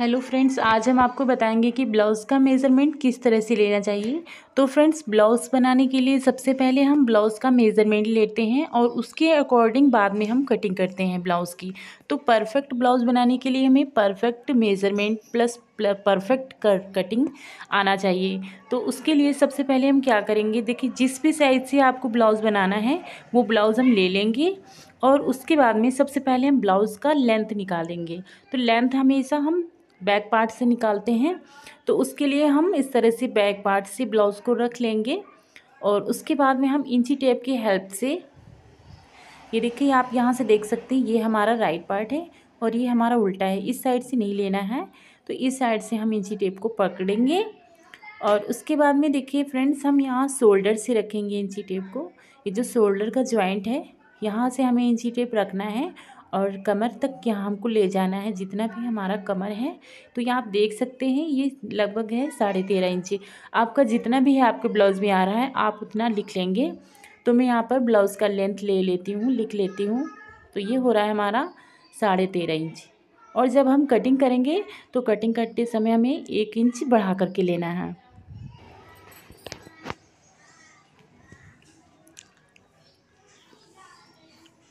hello friends आज हम आपको बताएंगे कि ब्लाउज़ का मेज़रमेंट किस तरह से लेना चाहिए तो फ्रेंड्स ब्लाउज़ बनाने के लिए सबसे पहले हम ब्लाउज़ का मेज़रमेंट लेते हैं और उसके अकॉर्डिंग बाद में हम कटिंग करते हैं ब्लाउज़ की तो परफेक्ट ब्लाउज़ बनाने के लिए हमें perfect measurement plus perfect cutting आना चाहिए तो उसके लिए सबसे पहले हम क्या करेंगे देखिए जिस भी साइज़ से आपको ब्लाउज़ बनाना है वो ब्लाउज़ हम ले लेंगे और उसके बाद में सबसे पहले हम ब्लाउज़ का लेंथ निकालेंगे तो लेंथ हमेशा हम बैक पार्ट से निकालते हैं तो उसके लिए हम इस तरह से बैक पार्ट से ब्लाउज़ को रख लेंगे और उसके बाद में हम इंची टेप की हेल्प से ये देखिए आप यहाँ से देख सकते हैं ये हमारा राइट पार्ट है और ये हमारा उल्टा है इस साइड से नहीं लेना है तो इस साइड से हम इंची टेप को पकड़ेंगे और उसके बाद में देखिए फ्रेंड्स हम यहाँ शोल्डर से रखेंगे इंची टेप को ये जो शोल्डर का ज्वाइंट है यहाँ से हमें इंची टेप रखना है और कमर तक यहाँ हमको ले जाना है जितना भी हमारा कमर है तो यहाँ आप देख सकते हैं ये लगभग है साढ़े तेरह इंची आपका जितना भी है आपके ब्लाउज़ में आ रहा है आप उतना लिख लेंगे तो मैं यहाँ पर ब्लाउज़ का लेंथ ले लेती हूँ लिख लेती हूँ तो ये हो रहा है हमारा साढ़े तेरह इंच और जब हम कटिंग करेंगे तो कटिंग करते समय हमें एक इंच बढ़ा करके लेना है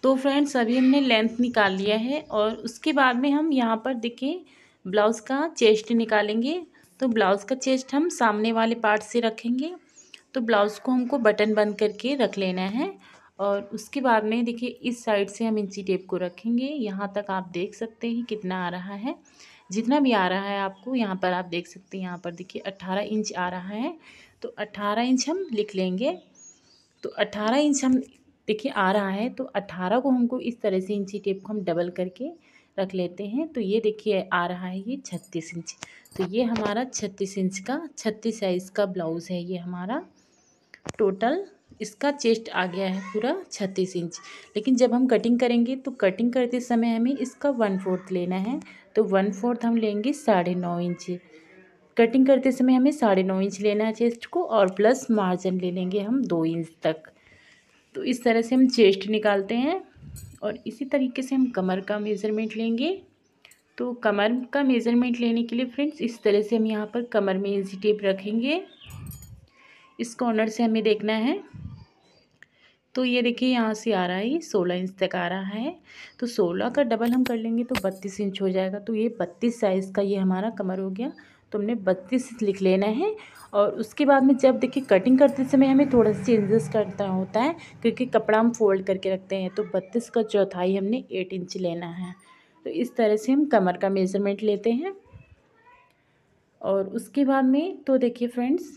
तो फ्रेंड्स अभी हमने लेंथ निकाल लिया है और उसके बाद में हम यहाँ पर देखें ब्लाउज़ का चेस्ट निकालेंगे तो ब्लाउज़ का चेस्ट हम सामने वाले पार्ट से रखेंगे तो ब्लाउज़ को हमको बटन बंद करके रख लेना है और उसके बाद में देखिए इस साइड से हम इंची टेप को रखेंगे यहाँ तक आप देख सकते हैं कितना आ रहा है जितना भी आ रहा है आपको यहाँ पर आप देख सकते हैं यहाँ पर देखिए अट्ठारह इंच आ रहा है तो अट्ठारह इंच हम लिख लेंगे तो अट्ठारह इंच हम देखिए आ रहा है तो अट्ठारह को हमको इस तरह से इंची टेप को हम डबल करके रख लेते हैं तो ये देखिए आ रहा है ये छत्तीस इंच तो ये हमारा छत्तीस इंच का छत्तीस साइज़ का ब्लाउज़ है ये हमारा टोटल इसका चेस्ट आ गया है पूरा छत्तीस इंच लेकिन जब हम कटिंग करेंगे तो कटिंग करते समय हमें इसका वन फोर्थ लेना है तो वन फोर्थ हम लेंगे साढ़े नौ इंच कटिंग करते समय हमें साढ़े नौ इंच लेना है चेस्ट को और प्लस मार्जिन ले लेंगे हम दो इंच तक तो इस तरह से हम चेस्ट निकालते हैं और इसी तरीके से हम कमर का मेज़रमेंट लेंगे तो कमर का मेज़रमेंट लेने के लिए फ्रेंड्स इस तरह से हम यहाँ पर कमर में इंची टेप रखेंगे इस कॉर्नर से हमें देखना है तो ये देखिए यहाँ से आ रहा है ये सोलह इंच तक आ रहा है तो सोलह का डबल हम कर लेंगे तो बत्तीस इंच हो जाएगा तो ये बत्तीस साइज़ का ये हमारा कमर हो गया तुमने बत्तीस लिख लेना है और उसके बाद में जब देखिए कटिंग करते समय हमें थोड़ा सा चेंजेस करना होता है क्योंकि कपड़ा हम फोल्ड करके रखते हैं तो बत्तीस का चौथाई हमने एट इंच लेना है तो इस तरह से हम कमर का मेज़रमेंट लेते हैं और उसके बाद में तो देखिए फ्रेंड्स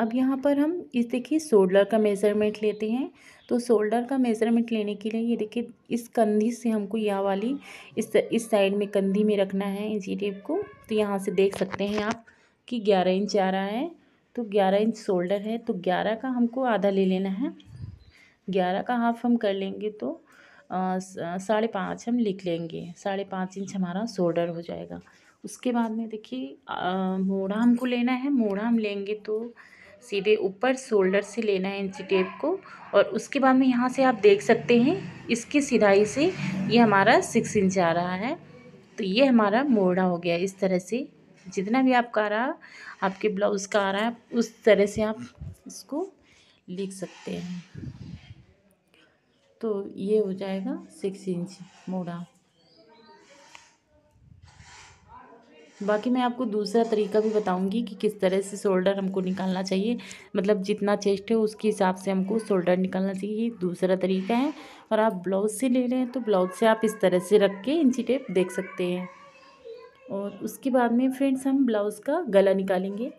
अब यहाँ पर हम इस देखिए शोल्डर का मेज़रमेंट लेते हैं तो शोल्डर का मेज़रमेंट लेने के लिए ये देखिए इस कंधी से हमको यह वाली इस इस साइड में कंधी में रखना है इंची टेप को तो यहाँ से देख सकते हैं आप कि ग्यारह इंच आ रहा है तो ग्यारह इंच शोल्डर है तो ग्यारह का हमको आधा ले लेना है ग्यारह का हाफ हम कर लेंगे तो साढ़े पाँच हम लिख लेंगे साढ़े पाँच इंच हमारा शोल्डर हो जाएगा उसके बाद में देखिए मोड़ा हमको लेना है मोड़ा हम लेंगे तो सीधे ऊपर शोल्डर से लेना है इंची टेप को और उसके बाद में यहाँ से आप देख सकते हैं इसकी सिलाई से ये हमारा सिक्स इंच आ रहा है तो ये हमारा मोड़ा हो गया इस तरह से जितना भी आपका आ रहा आपके ब्लाउज़ का आ रहा है उस तरह से आप इसको लिख सकते हैं तो ये हो जाएगा सिक्स इंच मोड़ा बाकी मैं आपको दूसरा तरीका भी बताऊंगी कि किस तरह से शोल्डर हमको निकालना चाहिए मतलब जितना चेस्ट है उसके हिसाब से हमको शोल्डर निकालना चाहिए ये दूसरा तरीका है और आप ब्लाउज से ले रहे हैं तो ब्लाउज से आप इस तरह से रख के इंची टेप देख सकते हैं और उसके बाद में फ्रेंड्स हम ब्लाउज़ का गला निकालेंगे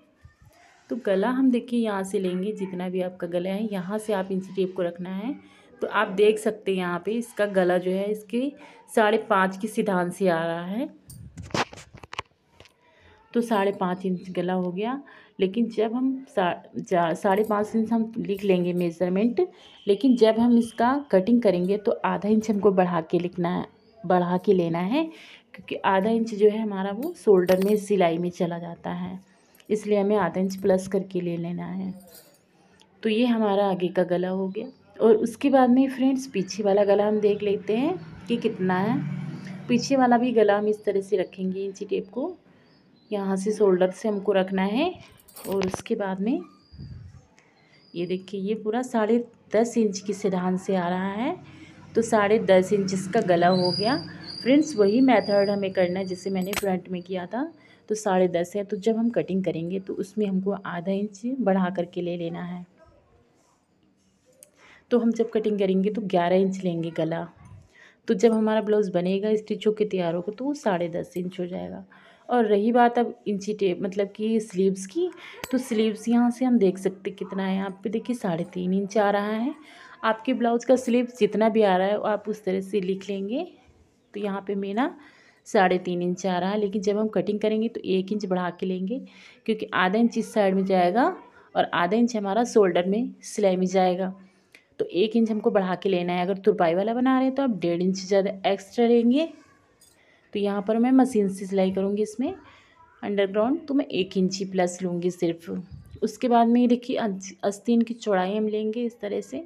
तो गला हम देखिए यहाँ से लेंगे जितना भी आपका गला है यहाँ से आप इंची टेप को रखना है तो आप देख सकते हैं यहाँ पे इसका गला जो है इसके साढ़े पाँच के सिद्धांत से आ रहा है तो साढ़े पाँच इंच गला हो गया लेकिन जब हम सा, साढ़े पाँच इंच हम लिख लेंगे मेज़रमेंट लेकिन जब हम इसका कटिंग करेंगे तो आधा इंच हमको बढ़ा के लिखना है बढ़ा के लेना है क्योंकि आधा इंच जो है हमारा वो शोल्डर में सिलाई में चला जाता है इसलिए हमें आधा इंच प्लस करके ले लेना है तो ये हमारा आगे का गला हो गया और उसके बाद में फ्रेंड्स पीछे वाला गला हम देख लेते हैं कि कितना है पीछे वाला भी गला हम इस तरह से रखेंगे इंची टेप को यहाँ से शोल्डर से हमको रखना है और उसके बाद में ये देखिए ये पूरा साढ़े दस इंच की सिधान से आ रहा है तो साढ़े दस इंच इसका गला हो गया फ्रेंड्स वही मेथड हमें करना है जिसे मैंने फ्रंट में किया था तो साढ़े दस है तो जब हम कटिंग करेंगे तो उसमें हमको आधा इंच बढ़ा करके ले लेना है तो हम जब कटिंग करेंगे तो ग्यारह इंच लेंगे गला तो जब हमारा ब्लाउज़ बनेगा स्टिच होकर तैयार होगा तो वो साढ़े दस इंच हो जाएगा और रही बात अब इंची टेप मतलब कि स्लीव्स की तो स्लीव्स यहाँ से हम देख सकते कितना है यहाँ पे देखिए साढ़े तीन इंच आ रहा है आपके ब्लाउज़ का स्लीव जितना भी आ रहा है आप उस तरह से लिख लेंगे तो यहाँ पे मेरा साढ़े तीन इंच आ रहा है लेकिन जब हम कटिंग करेंगे तो एक इंच बढ़ा के लेंगे क्योंकि आधा इंच इस साइड में जाएगा और आधा इंच हमारा शोल्डर में सिलाई में जाएगा तो एक इंच हमको बढ़ा के लेना है अगर तुरपाई वाला बना रहे हैं तो आप डेढ़ इंच ज़्यादा एक्स्ट्रा लेंगे तो यहाँ पर मैं मशीन से सिलाई करूँगी इसमें अंडरग्राउंड तो मैं एक इंची प्लस लूँगी सिर्फ उसके बाद में ये देखिए आस्तीन की चौड़ाई हम लेंगे इस तरह से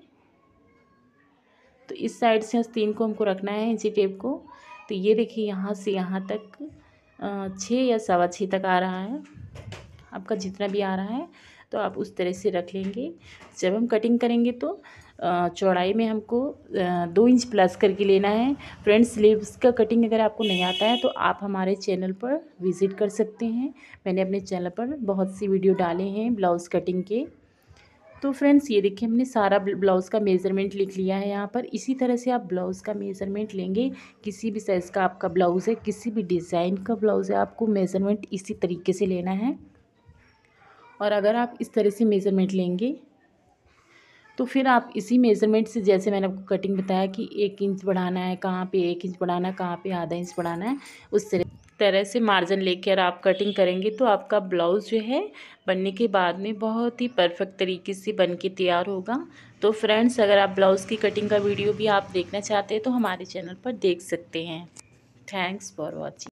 तो इस साइड से आस्तीन को हमको रखना है इंची टेप को तो ये देखिए यहाँ से यहाँ तक छः या सवा छः तक आ रहा है आपका जितना भी आ रहा है तो आप उस तरह से रख लेंगे जब हम कटिंग करेंगे तो चौड़ाई में हमको दो इंच प्लस करके लेना है फ्रेंड्स स्लीव्स का कटिंग अगर आपको नहीं आता है तो आप हमारे चैनल पर विज़िट कर सकते हैं मैंने अपने चैनल पर बहुत सी वीडियो डाले हैं ब्लाउज़ कटिंग के तो फ्रेंड्स ये देखिए हमने सारा ब्लाउज़ का मेज़रमेंट लिख लिया है यहाँ पर इसी तरह से आप ब्लाउज़ का मेज़रमेंट लेंगे किसी भी साइज़ का आपका ब्लाउज़ है किसी भी डिज़ाइन का ब्लाउज़ है आपको मेज़रमेंट इसी तरीके से लेना है और अगर आप इस तरह से मेज़रमेंट लेंगे तो फिर आप इसी मेज़रमेंट से जैसे मैंने आपको कटिंग बताया कि एक इंच बढ़ाना है कहाँ पे एक इंच बढ़ाना है कहाँ पे आधा इंच बढ़ाना है उस तरह तरह से मार्जिन लेकर आप कटिंग करेंगे तो आपका ब्लाउज़ जो है बनने के बाद में बहुत ही परफेक्ट तरीके से बन के तैयार होगा तो फ्रेंड्स अगर आप ब्लाउज़ की कटिंग का वीडियो भी आप देखना चाहते हैं तो हमारे चैनल पर देख सकते हैं थैंक्स फॉर वॉचिंग